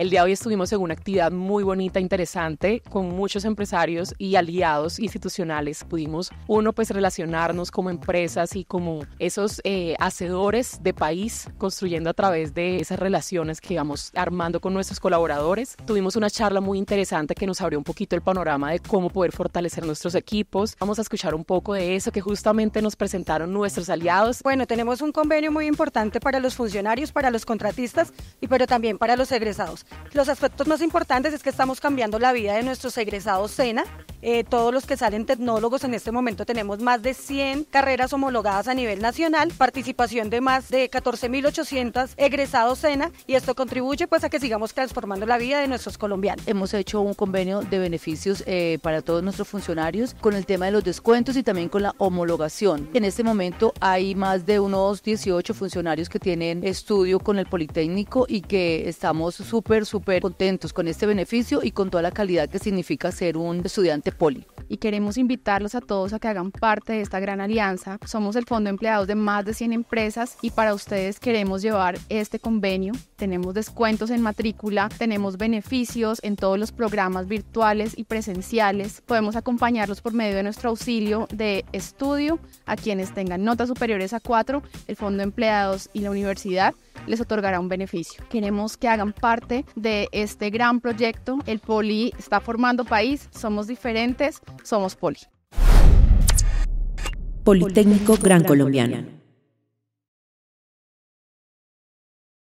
El día de hoy estuvimos en una actividad muy bonita, interesante, con muchos empresarios y aliados institucionales. Pudimos, uno, pues relacionarnos como empresas y como esos eh, hacedores de país, construyendo a través de esas relaciones que íbamos armando con nuestros colaboradores. Tuvimos una charla muy interesante que nos abrió un poquito el panorama de cómo poder fortalecer nuestros equipos. Vamos a escuchar un poco de eso que justamente nos presentaron nuestros aliados. Bueno, tenemos un convenio muy importante para los funcionarios, para los contratistas y pero también para los egresados. Los aspectos más importantes es que estamos cambiando la vida de nuestros egresados SENA. Eh, todos los que salen tecnólogos en este momento tenemos más de 100 carreras homologadas a nivel nacional, participación de más de 14.800 egresados SENA y esto contribuye pues a que sigamos transformando la vida de nuestros colombianos. Hemos hecho un convenio de beneficios eh, para todos nuestros funcionarios con el tema de los descuentos y también con la homologación. En este momento hay más de unos 18 funcionarios que tienen estudio con el Politécnico y que estamos súper súper, contentos con este beneficio y con toda la calidad que significa ser un estudiante poli. Y queremos invitarlos a todos a que hagan parte de esta gran alianza. Somos el fondo de empleados de más de 100 empresas y para ustedes queremos llevar este convenio. Tenemos descuentos en matrícula, tenemos beneficios en todos los programas virtuales y presenciales. Podemos acompañarlos por medio de nuestro auxilio de estudio a quienes tengan notas superiores a 4, el fondo de empleados y la universidad les otorgará un beneficio. Queremos que hagan parte de este gran proyecto. El Poli está formando país, somos diferentes, somos Poli. Politécnico Gran Colombiano.